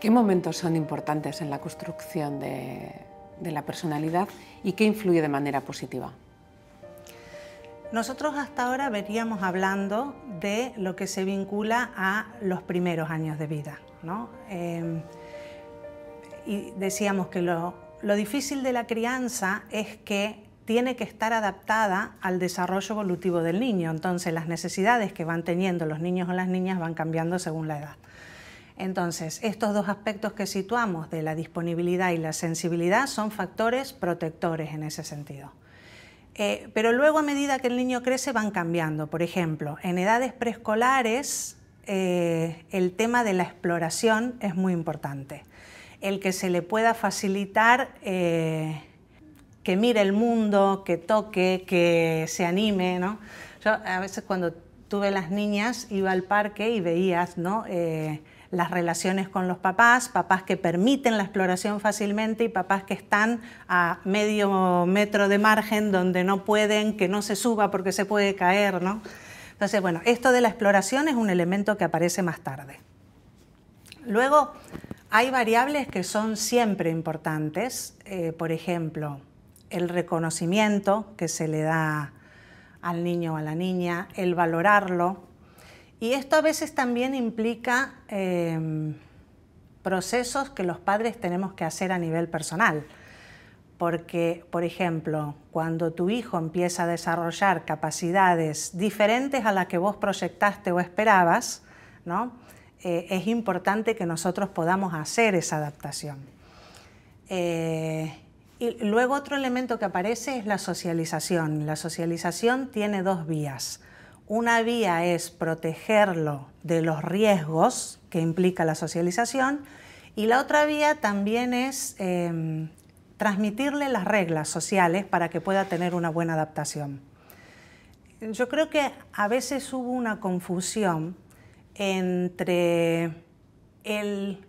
¿Qué momentos son importantes en la construcción de, la personalidad y qué influye de manera positiva? Nosotros hasta ahora veríamos hablando de lo que se vincula a los primeros años de vida. Em, y decíamos que lo, lo, difícil de la crianza es que tiene que estar adaptada al desarrollo evolutivo del niño. Entonces las necesidades que van teniendo los niños o las niñas van cambiando según la edad. Entonces, estos dos aspectos que situamos de la disponibilidad y la sensibilidad son factores protectores en ese sentido. Eh, pero luego a medida que el niño crece van cambiando. Por ejemplo, en edades preescolares eh, el tema de la exploración es muy importante. El que se le pueda facilitar eh, que mire el mundo, que toque, que se anime. Yo a veces cuando tuve las niñas iba al parque y veías, las relaciones con los papás, papás que permiten la exploración fácilmente y papás que están a medio metro de margen donde no pueden, que no se suba porque se puede caer, ¿no? Entonces, bueno, esto de la exploración es un elemento que aparece más tarde. Luego, hay variables que son siempre importantes, eh, por ejemplo, el reconocimiento que se le da al niño o a la niña, el valorarlo, y esto a veces también implica em, procesos que los padres tenemos que hacer a nivel personal. Porque, por ejemplo, cuando tu hijo empieza a desarrollar capacidades diferentes a las que vos proyectaste o esperabas, ¿no? Eh, es importante que nosotros podamos hacer esa adaptación. Eh, y luego otro elemento que aparece es la socialización. La socialización tiene dos vías. Una vía es protegerlo de los riesgos que implica la socialización y la otra vía también es em, transmitirle las reglas sociales para que pueda tener una buena adaptación. Yo creo que a veces hubo una confusión entre el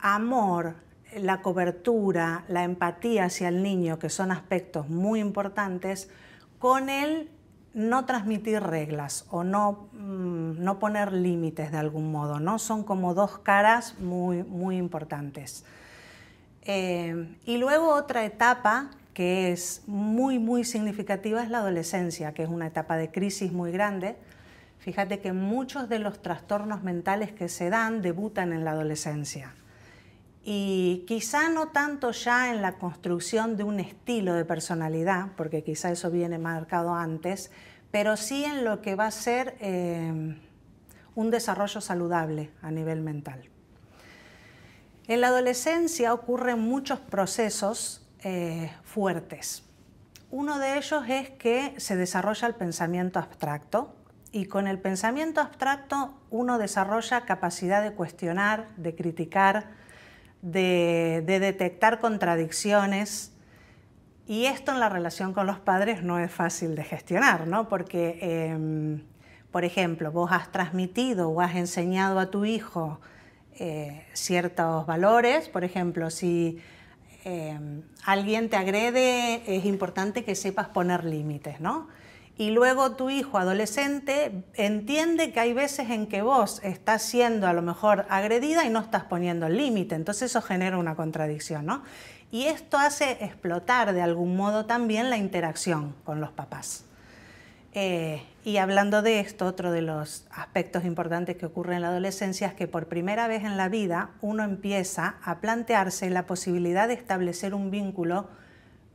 amor, la cobertura, la empatía hacia el niño, que son aspectos muy importantes, con el no transmitir reglas o mm, no, poner límites de algún modo, ¿no? Son como dos caras muy, muy importantes. Eh, y luego otra etapa que es muy, muy significativa es la adolescencia, que es una etapa de crisis muy grande. Fíjate que muchos de los trastornos mentales que se dan debutan en la adolescencia y quizá no tanto ya en la construcción de un estilo de personalidad, porque quizá eso viene marcado antes, pero sí en lo que va a ser eh, un desarrollo saludable a nivel mental. En la adolescencia ocurren muchos procesos eh, fuertes. Uno de ellos es que se desarrolla el pensamiento abstracto, y con el pensamiento abstracto uno desarrolla capacidad de cuestionar, de criticar, de, detectar contradicciones. Y esto en la relación con los padres no es fácil de gestionar, Porque, em, por ejemplo, vos has transmitido o has enseñado a tu hijo eh, ciertos valores, por ejemplo, si em, alguien te agrede, es importante que sepas poner límites, ¿no? y luego tu hijo adolescente entiende que hay veces en que vos estás siendo a lo mejor agredida y no estás poniendo el límite, entonces eso genera una contradicción, ¿no? Y esto hace explotar de algún modo también la interacción con los papás. Eh, y hablando de esto, otro de los aspectos importantes que ocurre en la adolescencia es que por primera vez en la vida uno empieza a plantearse la posibilidad de establecer un vínculo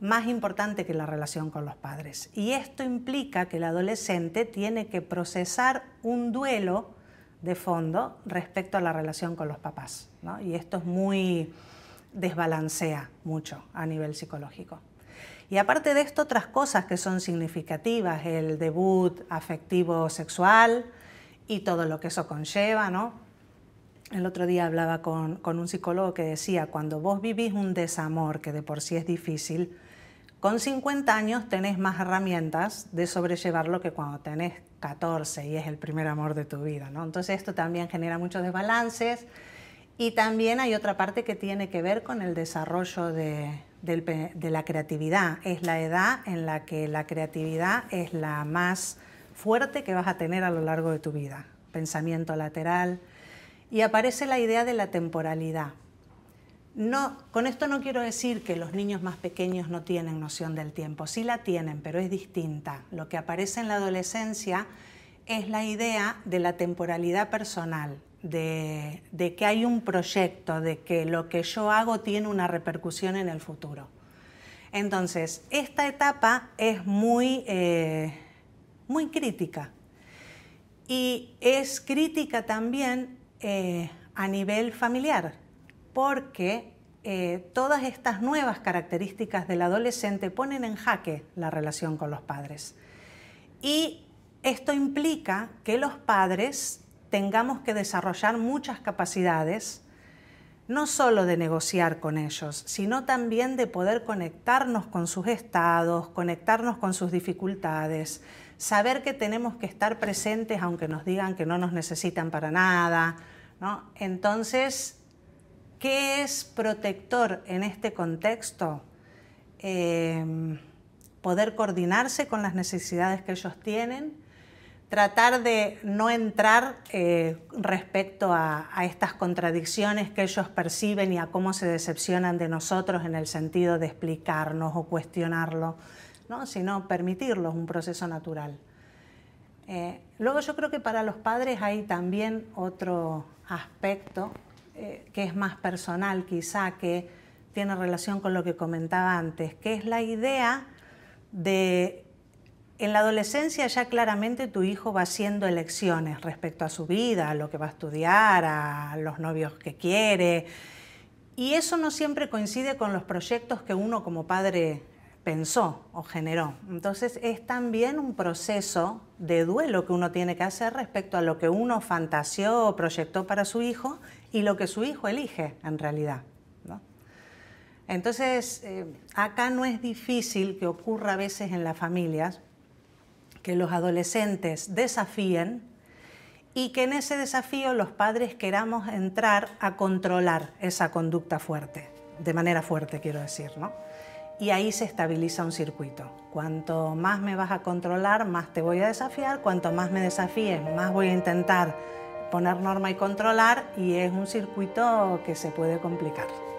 más importante que la relación con los padres. Y esto implica que el adolescente tiene que procesar un duelo de fondo respecto a la relación con los papás. Y esto es muy desbalancea mucho a nivel psicológico. Y aparte de esto, otras cosas que son significativas, el debut afectivo sexual y todo lo que eso conlleva, El otro día hablaba con un psicólogo que decía, cuando vos vivís un desamor que de por sí es difícil, con 50 años tenés más herramientas de sobrellevarlo que cuando tenés 14 y es el primer amor de tu vida, ¿no? Entonces esto también genera muchos desbalances y también hay otra parte que tiene que ver con el desarrollo de la creatividad. Es la edad en la que la creatividad es la más fuerte que vas a tener a lo largo de tu vida. Pensamiento lateral. Y aparece la idea de la temporalidad con esto no quiero decir que los niños más pequeños no tienen noción del tiempo, sí la tienen, pero es distinta. Lo que aparece en la adolescencia es la idea de la temporalidad personal, de, que hay un proyecto, de que lo que yo hago tiene una repercusión en el futuro. Entonces, esta etapa es muy, eh, crítica y es crítica también eh, a nivel familiar porque eh, todas estas nuevas características del adolescente ponen en jaque la relación con los padres. Y esto implica que los padres tengamos que desarrollar muchas capacidades, no solo de negociar con ellos, sino también de poder conectarnos con sus estados, conectarnos con sus dificultades, saber que tenemos que estar presentes aunque nos digan que no nos necesitan para nada. Entonces, ¿Qué es protector en este contexto? Eh, poder coordinarse con las necesidades que ellos tienen, tratar de no entrar eh, respecto a, estas contradicciones que ellos perciben y a cómo se decepcionan de nosotros en el sentido de explicarnos o cuestionarlo, ¿no? sino es un proceso natural. Eh, luego yo creo que para los padres hay también otro aspecto eh, que es más personal quizá, que tiene relación con lo que comentaba antes, que es la idea de, en la adolescencia ya claramente tu hijo va haciendo elecciones respecto a su vida, a lo que va a estudiar, a los novios que quiere, y eso no siempre coincide con los proyectos que uno como padre pensó o generó. Entonces es también un proceso de duelo que uno tiene que hacer respecto a lo que uno fantaseó o proyectó para su hijo y lo que su hijo elige en realidad. Entonces, eh, acá no es difícil que ocurra a veces en las familias que los adolescentes desafíen y que en ese desafío los padres queramos entrar a controlar esa conducta fuerte, de manera fuerte quiero decir, ¿no? y ahí se estabiliza un circuito. Cuanto más me vas a controlar, más te voy a desafiar, cuanto más me desafíes, más voy a intentar poner norma y controlar y es un circuito que se puede complicar.